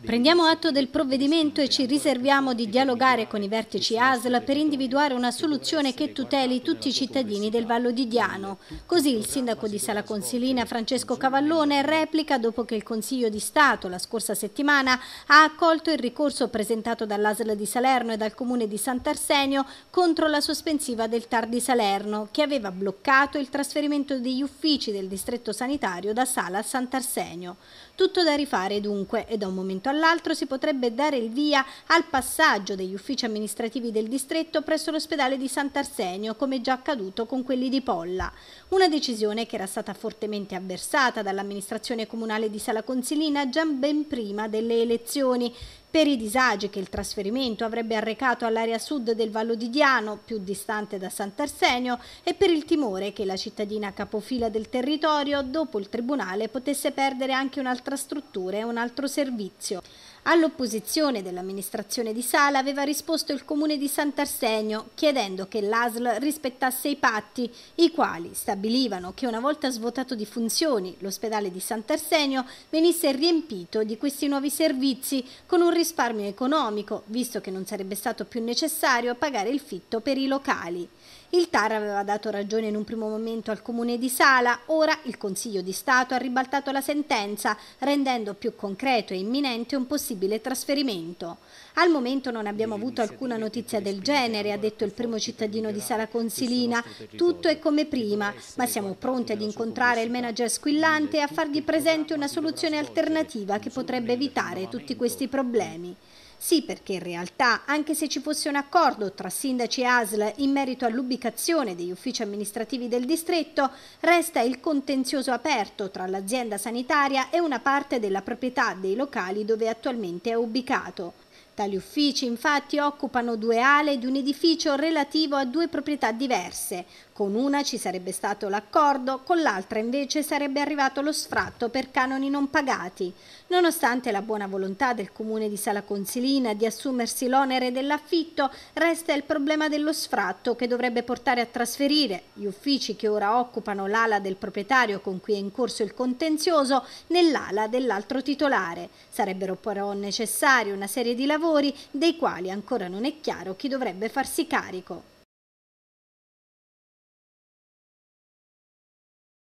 Prendiamo atto del provvedimento e ci riserviamo di dialogare con i vertici ASL per individuare una soluzione che tuteli tutti i cittadini del Vallo di Diano. Così il sindaco di Sala Consilina Francesco Cavallone replica dopo che il Consiglio di Stato la scorsa settimana ha accolto il ricorso presentato dall'ASL di Salerno e dal Comune di Sant'Arsenio contro la sospensiva del TAR di Salerno che aveva bloccato il trasferimento degli uffici del distretto sanitario da Sala a Sant'Arsenio. Tutto da rifare dunque e da un momento momento all'altro si potrebbe dare il via al passaggio degli uffici amministrativi del distretto presso l'ospedale di Sant'Arsenio, come già accaduto con quelli di Polla. Una decisione che era stata fortemente avversata dall'amministrazione comunale di Sala Consilina già ben prima delle elezioni, per i disagi che il trasferimento avrebbe arrecato all'area sud del Vallo di Diano, più distante da Sant'Arsenio, e per il timore che la cittadina capofila del territorio, dopo il tribunale, potesse perdere anche un'altra struttura e un altro servizio. All'opposizione dell'amministrazione di Sala aveva risposto il comune di Sant'Arsenio chiedendo che l'ASL rispettasse i patti, i quali stabilivano che una volta svuotato di funzioni l'ospedale di Sant'Arsenio venisse riempito di questi nuovi servizi con un risparmio economico, visto che non sarebbe stato più necessario pagare il fitto per i locali. Il TAR aveva dato ragione in un primo momento al comune di Sala, ora il Consiglio di Stato ha ribaltato la sentenza, rendendo più concreto e imminente un possibile possibile trasferimento. Al momento non abbiamo avuto alcuna notizia del genere, ha detto il primo cittadino di Sala Consilina. Tutto è come prima, ma siamo pronti ad incontrare il manager squillante e a fargli presente una soluzione alternativa che potrebbe evitare tutti questi problemi. Sì, perché in realtà, anche se ci fosse un accordo tra sindaci e ASL in merito all'ubicazione degli uffici amministrativi del distretto, resta il contenzioso aperto tra l'azienda sanitaria e una parte della proprietà dei locali dove attualmente è ubicato. Tali uffici infatti occupano due ale di un edificio relativo a due proprietà diverse. Con una ci sarebbe stato l'accordo, con l'altra invece sarebbe arrivato lo sfratto per canoni non pagati. Nonostante la buona volontà del comune di Sala Consilina di assumersi l'onere dell'affitto, resta il problema dello sfratto che dovrebbe portare a trasferire gli uffici che ora occupano l'ala del proprietario con cui è in corso il contenzioso nell'ala dell'altro titolare. Sarebbero però necessari una serie di lavori lavori dei quali ancora non è chiaro chi dovrebbe farsi carico.